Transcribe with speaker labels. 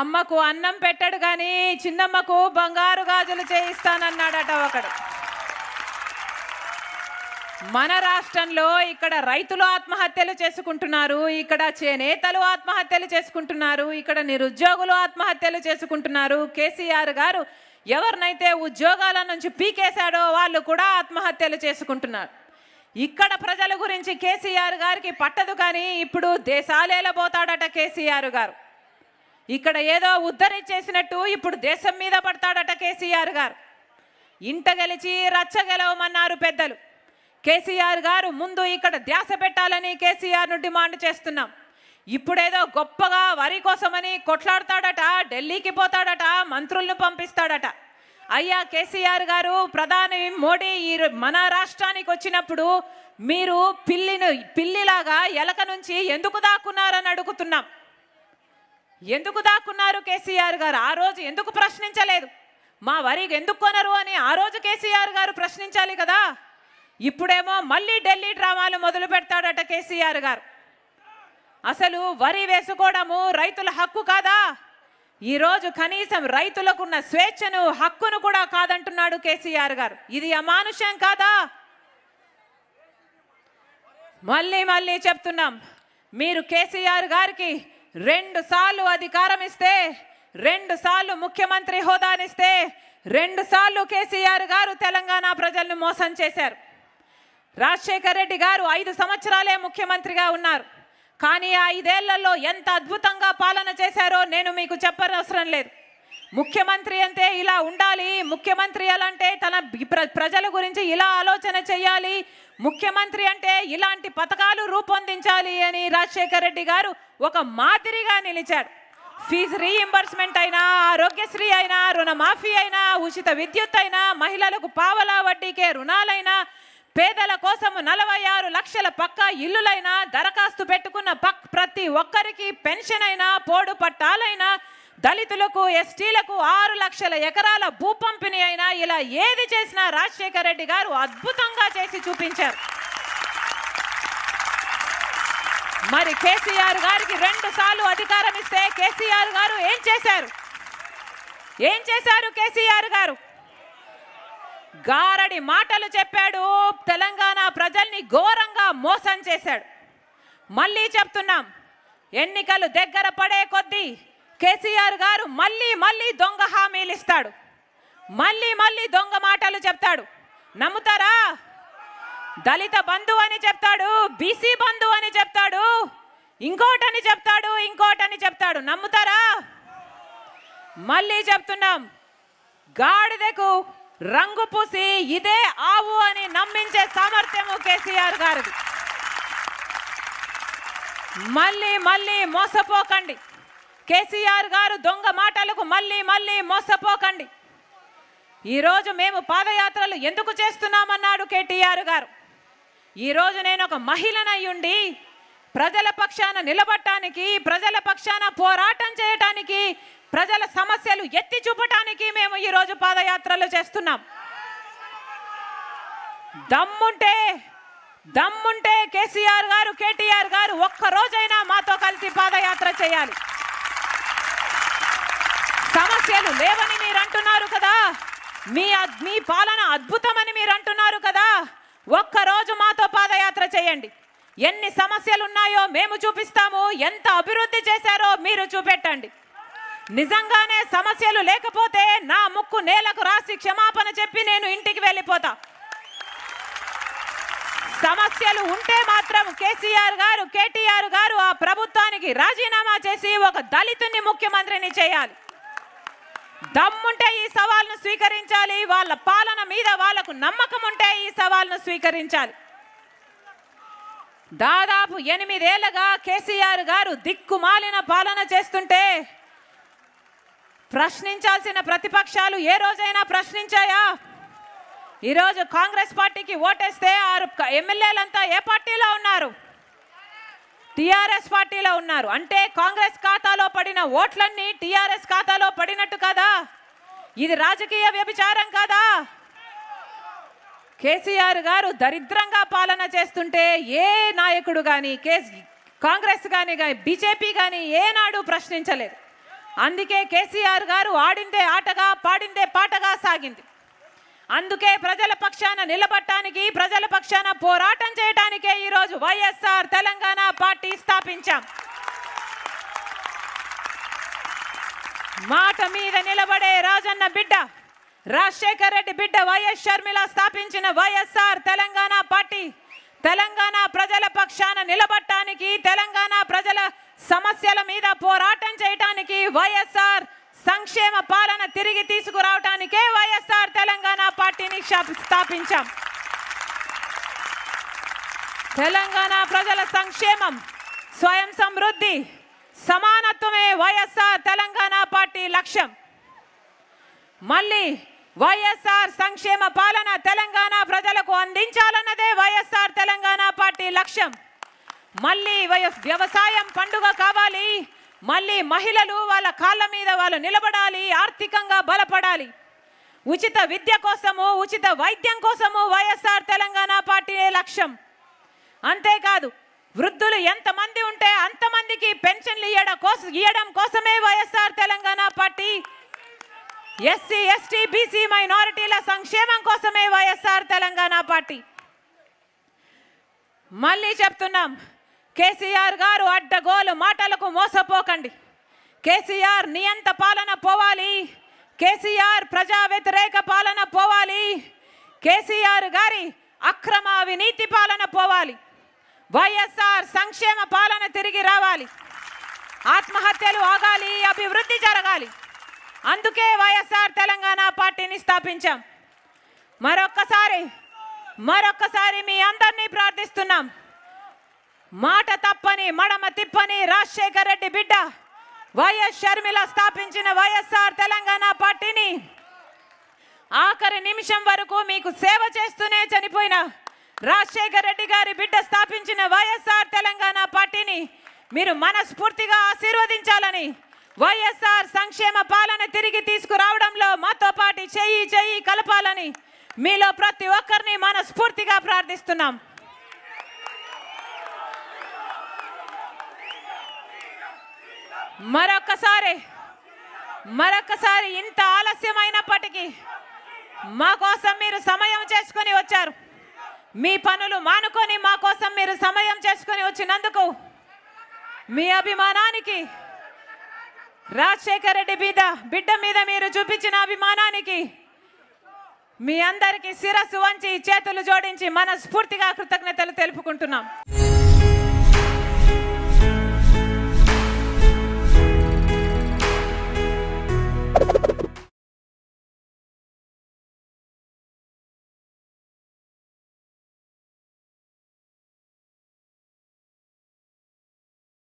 Speaker 1: అమ్మకు అన్నం పెట్టడు కానీ చిన్నమ్మకు బంగారు గాజులు చేయిస్తానన్నాడట ఒకడు మన రాష్ట్రంలో ఇక్కడ రైతులు ఆత్మహత్యలు చేసుకుంటున్నారు ఇక్కడ చేనేతలు ఆత్మహత్యలు చేసుకుంటున్నారు ఇక్కడ నిరుద్యోగులు ఆత్మహత్యలు చేసుకుంటున్నారు కేసీఆర్ గారు ఎవరినైతే ఉద్యోగాల నుంచి పీకేశాడో వాళ్ళు కూడా ఆత్మహత్యలు చేసుకుంటున్నారు ఇక్కడ ప్రజల గురించి కేసీఆర్ గారికి పట్టదు కానీ ఇప్పుడు దేశాలేలబోతాడట కేసీఆర్ గారు ఇక్కడ ఏదో ఉద్ధరి చేసినట్టు ఇప్పుడు దేశం మీద పడతాడట కేసీఆర్ గారు ఇంట గెలిచి రచ్చ గెలవమన్నారు పెద్దలు కేసీఆర్ గారు ముందు ఇక్కడ ధ్యాస పెట్టాలని కేసీఆర్ను డిమాండ్ చేస్తున్నాం ఇప్పుడేదో గొప్పగా వరి కోసమని కొట్లాడతాడట ఢిల్లీకి పోతాడట మంత్రులను పంపిస్తాడట అయ్యా కేసీఆర్ గారు ప్రధాని మోడీ ఈ మన రాష్ట్రానికి వచ్చినప్పుడు మీరు పిల్లిని పిల్లిలాగా ఎలక నుంచి ఎందుకు దాక్కున్నారని అడుగుతున్నాం ఎందుకు దాక్కున్నారు కేసీఆర్ గారు ఆ రోజు ఎందుకు ప్రశ్నించలేదు మా వరి ఎందుకు కొనరు అని ఆ రోజు కేసీఆర్ గారు ప్రశ్నించాలి కదా ఇప్పుడేమో మళ్ళీ ఢిల్లీ డ్రామాలు మొదలు పెడతాడట కేసీఆర్ గారు అసలు వరి వేసుకోవడము రైతుల హక్కు కాదా ఈరోజు కనీసం రైతులకున్న స్వేచ్ఛను హక్కును కూడా కాదంటున్నాడు కేసీఆర్ గారు ఇది అమానుషం కాదా మళ్ళీ మళ్ళీ చెప్తున్నాం మీరు కేసీఆర్ గారికి రెండు సార్లు అధికారం ఇస్తే రెండు సార్లు ముఖ్యమంత్రి హోదానిస్తే రెండు సార్లు కేసీఆర్ గారు తెలంగాణ ప్రజలను మోసం చేశారు రాజశేఖర రెడ్డి గారు ఐదు సంవత్సరాలే ముఖ్యమంత్రిగా ఉన్నారు కానీ ఆ ఐదేళ్లలో ఎంత అద్భుతంగా పాలన చేశారో నేను మీకు చెప్పనవసరం లేదు ముఖ్యమంత్రి అంటే ఇలా ఉండాలి ముఖ్యమంత్రి అంటే తన ప్రజల గురించి ఇలా ఆలోచన చేయాలి ముఖ్యమంత్రి అంటే ఇలాంటి పథకాలు రూపొందించాలి అని రాజశేఖర రెడ్డి గారు ఒక మాదిరిగా నిలిచాడు ఫీజు రీఇంబర్స్మెంట్ అయినా ఆరోగ్యశ్రీ అయినా రుణమాఫీ అయినా ఉచిత విద్యుత్ అయినా మహిళలకు పావలా వడ్డీకే రుణాలైనా పేదల కోసం నలభై ఆరు లక్షల పక్క ఇల్లులైనా దరఖాస్తు పెట్టుకున్న పక్ ప్రతి ఒక్కరికి పెన్షన్ అయినా పోడు పట్టాలైనా దళితులకు ఎస్టీలకు ఆరు లక్షల ఎకరాల భూ పంపిణీ అయినా ఇలా ఏది చేసినా రాజశేఖర రెడ్డి గారు అద్భుతంగా చేసి చూపించారు మరి కేసీఆర్ గారికి రెండు సార్లు అధికారం ఇస్తే కేసీఆర్ గారు ఏం చేశారు ఏం చేశారు కేసీఆర్ గారు గారడి మాటలు చెప్పాడు తెలంగాణ ప్రజల్ని ఘోరంగా మోసం చేశాడు మళ్ళీ చెప్తున్నాం ఎన్నికలు దగ్గర పడే కొద్దీ కేసీఆర్ గారు మళ్ళీ మళ్ళీ దొంగ హామీలు ఇస్తాడు మళ్ళీ మళ్ళీ దొంగ మాటలు చెప్తాడు నమ్ముతారా దళిత బంధు అని చెప్తాడు బీసీ బంధు అని చెప్తాడు ఇంకోటని చెప్తాడు ఇంకోటని చెప్తాడు నమ్ముతారా మళ్ళీ చెప్తున్నాం గాడిదకు రంగు పూసి ఇదే ఆవు అని నమ్మించే సామర్థ్యము కేసీఆర్ గారిది మళ్ళీ మళ్ళీ మోసపోకండి కేసీఆర్ గారు దొంగ మాటలకు మళ్ళీ మళ్ళీ మోసపోకండి ఈరోజు మేము పాదయాత్రలు ఎందుకు చేస్తున్నామన్నాడు కేటీఆర్ గారు ఈరోజు నేను ఒక మహిళనయ్యుండి ప్రజల పక్షాన నిలబడటానికి ప్రజల పక్షాన పోరాటం చేయటానికి ప్రజల సమస్యలు ఎత్తి చూపటానికి మేము ఈరోజు పాదయాత్రలు చేస్తున్నాం దమ్ముంటే దమ్ముంటే కేసీఆర్ గారు కేటీఆర్ గారు ఒక్క మాతో కలిసి పాదయాత్ర చేయాలి సమస్యలు లేవని మీరు అంటున్నారు కదా మీ మీ పాలన అద్భుతమని మీరు అంటున్నారు కదా ఒక్కరోజు మాతో పాదయాత్ర చేయండి ఎన్ని సమస్యలు ఉన్నాయో మేము చూపిస్తాము ఎంత అభివృద్ధి చేశారో మీరు చూపెట్టండి నిజంగానే సమస్యలు లేకపోతే నా ముక్కు నేలకు రాసి క్షమాపణ చెప్పి నేను ఇంటికి వెళ్ళిపోతా సమస్యలు ఉంటే మాత్రం కేసీఆర్ గారు కేటీఆర్ గారు ఆ ప్రభుత్వానికి రాజీనామా చేసి ఒక దళితుని ముఖ్యమంత్రిని చేయాలి దమ్ముంటే ఈ సవాల్ను స్వీకరించాలి వాళ్ళ పాలన మీద వాళ్ళకు నమ్మకం ఉంటే ఈ సవాల్ను స్వీకరించాలి దాదాపు ఎనిమిదేళ్లుగా కేసీఆర్ గారు దిక్కుమాలిన పాలన చేస్తుంటే ప్రశ్నించాల్సిన ప్రతిపక్షాలు ఏ రోజైనా ప్రశ్నించాయా ఈరోజు కాంగ్రెస్ పార్టీకి ఓటేస్తే ఆరు ఎమ్మెల్యేలంతా ఏ పార్టీలో ఉన్నారు టీఆర్ఎస్ పార్టీలో ఉన్నారు అంటే కాంగ్రెస్ ఖాతాలో పడిన ఓట్లన్నీ టీఆర్ఎస్ ఖాతాలో పడినట్టు కదా ఇది రాజకీయ వ్యభిచారం కదా కేసీఆర్ గారు దరిద్రంగా పాలన చేస్తుంటే ఏ నాయకుడు కానీ కాంగ్రెస్ కానీ కానీ బీజేపీ కానీ ఏనాడు ప్రశ్నించలేదు అందుకే కేసీఆర్ గారు ఆడిందే ఆటగా పాడిందే పాటగా సాగింది అందుకే ప్రజల పక్షాన నిలబడటానికి ప్రజల పక్షాన పోరాటం చేయడానికే ఈరోజు వైఎస్ఆర్ తెలంగాణ పార్టీ స్థాపించాం మాట మీద నిలబడే రాజన్న బిడ్డ రాజశేఖర్ రెడ్డి బిడ్డ వైఎస్ షర్మిల స్థాపించిన వైఎస్ఆర్ తెలంగాణ పార్టీ తెలంగాణ ప్రజల పక్షాన నిలబట్టానికి తెలంగాణ ప్రజల సమస్యల మీద పోరాటం చేయడానికి వైఎస్ఆర్ సంక్షేమ పాలన తిరిగి తీసుకురావటానికే వైఎస్ఆర్ తెలంగాణ పార్టీని స్థాపించాం తెలంగాణ ప్రజల సంక్షేమం స్వయం సమృద్ధి సమానత్వమే వైఎస్ఆర్ తెలంగాణ పార్టీ లక్ష్యం మళ్ళీ వైఎస్ఆర్ సంక్షేమ పాలన తెలంగాణ ప్రజలకు అందించాలన్నదే వైఎస్ఆర్ తెలంగాణ పార్టీ లక్ష్యం మళ్ళీ వ్యవసాయం పండుగ కావాలి మళ్ళీ మహిళలు వాళ్ళ కాళ్ళ మీద వాళ్ళు నిలబడాలి ఆర్థికంగా బలపడాలి ఉచిత విద్య కోసము ఉచిత వైద్యం కోసము వైఎస్ఆర్ తెలంగాణ పార్టీ లక్ష్యం అంతేకాదు వృద్ధులు ఎంతమంది ఉంటే అంతమందికి పెన్షన్లు ఇవ్వడం కోసం ఇవ్వడం కోసమే YSR Telangana Party SC ST BC మైనారిటీల సంక్షేమం కోసమే వైఎస్ఆర్ తెలంగాణ పార్టీ మళ్ళీ చెప్తున్నాం కేసీఆర్ గారు అడ్డగోలు మాటలకు మోసపోకండి కేసీఆర్ నియంత పాలన పోవాలి కేసీఆర్ ప్రజా వ్యతిరేక పాలన పోవాలి కేసీఆర్ గారి అక్రమ అవినీతి పాలన పోవాలి వైఎస్ఆర్ సంక్షేమ పాలన తిరిగి రావాలి ఆత్మహత్యలు ఆగాలి అభివృద్ధి జరగాలి అందుకే వైఎస్ఆర్ తెలంగాణ పార్టీని స్థాపించాం మరొక్కసారి మరొక్కసారి మీ అందరినీ ప్రార్థిస్తున్నాం మాట తప్పని మడమ తిప్పని రాజశేఖర రెడ్డి బిడ్డ వైఎస్ షర్మిల స్థాపించిన వైఎస్ఆర్ తెలంగాణ పార్టీని ఆఖరి నిమిషం వరకు మీకు సేవ చేస్తూనే చనిపోయిన రాజశేఖర రెడ్డి గారి బిడ్డ స్థాపించిన వైఎస్ఆర్ తెలంగాణ పార్టీని మీరు మనస్ఫూర్తిగా ఆశీర్వదించాలని వైఎస్ఆర్ సంక్షేమ పాలన తిరిగి తీసుకురావడంలో మాతో పాటు చెయ్యి చెయ్యి కలపాలని మీలో ప్రతి ఒక్కరిని మనస్ఫూర్తిగా ప్రార్థిస్తున్నాం మరొకసారి మరొకసారి ఇంత ఆలస్యమైనప్పటికీ మా కోసం మీరు సమయం చేసుకొని వచ్చారు మీ పనులు మానుకొని మా కోసం మీరు సమయం చేసుకొని వచ్చినందుకు మీ అభిమానానికి రాజశేఖర రెడ్డి మీద బిడ్డ మీద మీరు చూపించిన అభిమానానికి మీ అందరికీ శిరస్సు వంచి చేతులు జోడించి మనస్ఫూర్తిగా కృతజ్ఞతలు తెలుపుకుంటున్నాం